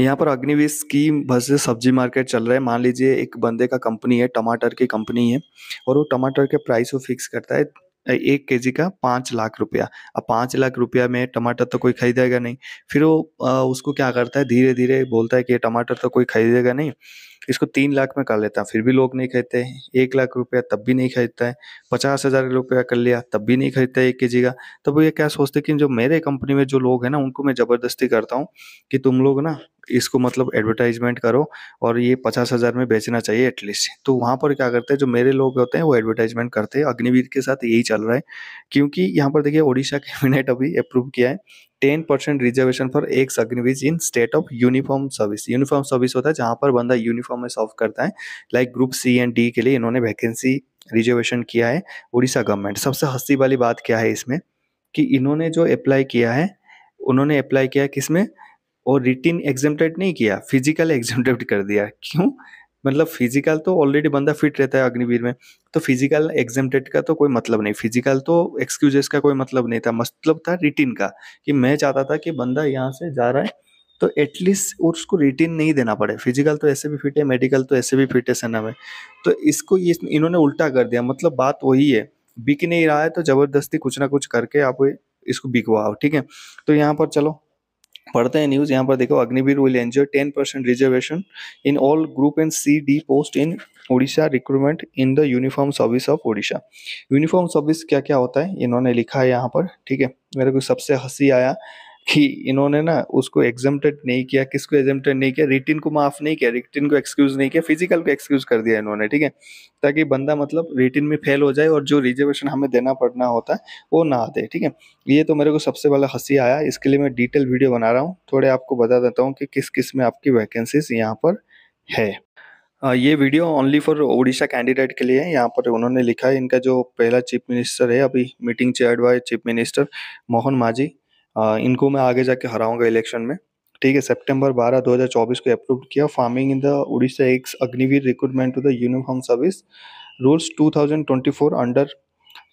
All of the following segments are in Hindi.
यहाँ पर अग्निवीर स्कीम वर्सेस सब्जी मार्केट चल रहा है मान लीजिए एक बंदे का कंपनी है टमाटर की कंपनी है और वो टमाटर के प्राइस वो फिक्स करता है एक केजी का पाँच लाख रुपया अब पाँच लाख रुपया में टमाटर तो कोई खरीदेगा नहीं फिर वो आ, उसको क्या करता है धीरे धीरे बोलता है कि टमाटर तो कोई खरीदेगा नहीं इसको तीन लाख में कर लेता फिर भी लोग नहीं खरीदते हैं एक लाख रुपया तब भी नहीं खरीदता है पचास हज़ार रुपया कर लिया तब भी नहीं खरीदता है एक के जी का तब तो वो ये क्या सोचते कि जो मेरे कंपनी में जो लोग हैं ना उनको मैं ज़बरदस्ती करता हूँ कि तुम लोग ना इसको मतलब एडवर्टाइजमेंट करो और ये पचास हज़ार में बेचना चाहिए एटलीस्ट तो वहाँ पर क्या करते हैं जो मेरे लोग होते हैं वो एडवर्टाइजमेंट करते हैं अग्निवीर के साथ यही चल रहा है क्योंकि यहाँ पर देखिए ओडिशा कैबिनेट अभी अप्रूव किया है ten percent reservation for ex Agniveers in state of uniform service uniform service होता है जहां पर बंदा यूनिफॉर्म में सर्व करता है like group C and D के लिए इन्होंने वैकेंसी रिजर्वेशन किया है उड़ीसा गवर्नमेंट सबसे हस्ती वाली बात क्या है इसमें कि इन्होंने जो अप्लाई किया है उन्होंने अप्लाई किया किसमें और रिटिन एग्जामेटेड नहीं किया फिजिकल एग्जाम कर दिया क्यों मतलब फिजिकल तो ऑलरेडी बंदा फिट रहता है अग्निवीर में तो फिजिकल एग्जेमटेड का तो कोई मतलब नहीं फिजिकल तो एक्सक्यूजेस का कोई मतलब नहीं था मतलब था रिटिन का कि मैं चाहता था कि बंदा यहाँ से जा रहा है तो एटलीस्ट उसको रिटिन नहीं देना पड़े फिजिकल तो ऐसे भी फिट है मेडिकल तो ऐसे भी फिट है सेना में तो इसको ये इन्होंने उल्टा कर दिया मतलब बात वही है बिक नहीं रहा है तो ज़बरदस्ती कुछ ना कुछ करके आप इसको बिकवाओ ठीक है तो यहाँ पर चलो पढ़ते हैं न्यूज यहाँ पर देखो Agniveer will enjoy ten percent reservation in all group and C D post in Odisha recruitment in the uniform service of Odisha uniform service क्या क्या होता है इन्होंने लिखा है यहाँ पर ठीक है मेरे को सबसे हंसी आया कि इन्होंने ना उसको एग्जम्प्टेड नहीं किया किसको एग्जम्प्टेड नहीं किया रिटिन को माफ नहीं किया रिटिन को एक्सक्यूज नहीं किया फिजिकल को एक्सक्यूज कर दिया इन्होंने ठीक है ताकि बंदा मतलब रिटिन में फेल हो जाए और जो रिजर्वेशन हमें देना पड़ना होता है वो ना दे ठीक है ये तो मेरे को सबसे पहले हंसी आया इसके लिए मैं डिटेल वीडियो बना रहा हूँ थोड़े आपको बता देता हूँ कि किस किस में आपकी वैकेंसीज यहाँ पर है ये video only for Odisha candidate के लिए है यहाँ पर उन्होंने लिखा है इनका जो पहला चीफ मिनिस्टर है अभी meeting chaired by chief minister Mohan Majhi इनको मैं आगे जाके हराऊंगा इलेक्शन में ठीक है सितंबर 12 2024 को अप्रूव किया farming in the Orissa ex Agniveer recruitment to the uniform service rules 2024 under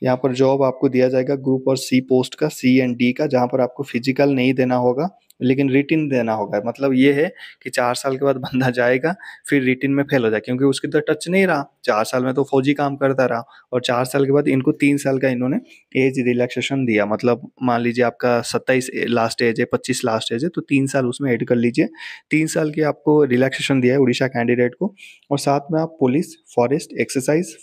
यहाँ पर जॉब आपको दिया जाएगा ग्रुप और सी पोस्ट का सी एंड डी का जहाँ पर आपको फिजिकल नहीं देना होगा लेकिन रिटिन देना होगा मतलब ये है कि चार साल के बाद बंदा जाएगा फिर रिटिन में फेल हो जाए क्योंकि उसके तो टच नहीं रहा चार साल में तो फौजी काम करता रहा और चार साल के बाद इनको तीन साल का इन्होंने एज रिलैक्सेशन दिया मतलब मान लीजिए आपका सत्ताईस लास्ट एज है पच्चीस लास्ट एज है तो तीन साल उसमें ऐड कर लीजिए तीन साल की आपको रिलैक्सेशन दिया है उड़ीसा कैंडिडेट को और साथ में आप police forest exercise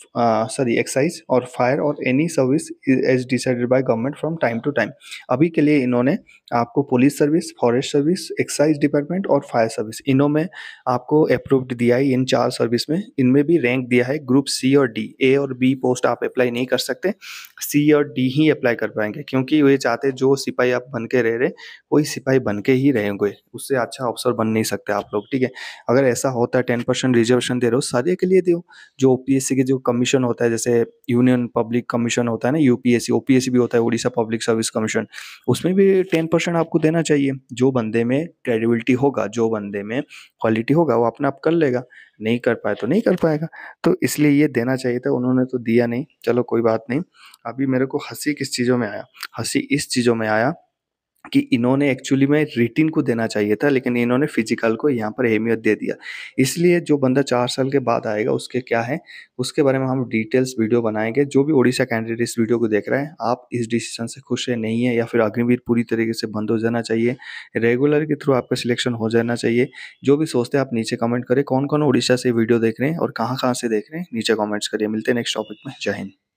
sorry excise और फायर और any service as decided by government from time to time अभी के लिए इन्होंने आपको police service forest service excise department और फायर सर्विस इनों में आपको अप्रूव्ड दिया है इन चार सर्विस में इनमें भी रैंक दिया है ग्रुप सी और डी ए और बी पोस्ट आप अप्लाई नहीं कर सकते सी और डी ही अप्लाई कर पाएंगे क्योंकि वे चाहते जो सिपाही आप बन के रह रहे वही सिपाही बन के ही रहेंगे उससे अच्छा अफसर बन नहीं सकते आप लोग ठीक है अगर ऐसा होता है टेन परसेंट रिजर्वेशन दे रहे हो सारे के लिए दो जो ओ के जो कमीशन होता है जैसे यूनियन पब्लिक कमीशन कमीशन होता है ना यूपीएससी ओपीएससी भी होता है उड़ीसा पब्लिक सर्विस कमीशन उसमें भी टेन परसेंट आपको देना चाहिए जो बंदे में क्रेडिबिलिटी होगा जो बंदे में क्वालिटी होगा वो अपने आप कर लेगा नहीं कर पाए तो नहीं कर पाएगा तो इसलिए ये देना चाहिए था उन्होंने तो दिया नहीं चलो कोई बात नहीं अभी मेरे को हंसी किस चीज़ों में आया हंसी इस चीज़ों में आया कि इन्होंने एक्चुअली में रिटिन को देना चाहिए था लेकिन इन्होंने फिजिकल को यहाँ पर अहमियत दे दिया इसलिए जो बंदा चार साल के बाद आएगा उसके क्या है उसके बारे में हम डिटेल्स वीडियो बनाएंगे जो भी ओडिशा कैंडिडेट इस वीडियो को देख रहे हैं आप इस डिसीजन से खुश है नहीं है या फिर अग्निवीर पूरी तरीके से बंद हो जाना चाहिए रेगुलर के थ्रू आपका सिलेक्शन हो जाना चाहिए जो भी सोचते हैं आप नीचे कमेंट करें कौन कौन ओडिशा से वीडियो देख रहे हैं और कहाँ कहाँ से देख रहे हैं नीचे कॉमेंट्स करिए मिलते हैं नेक्स्ट टॉपिक में जय हिंद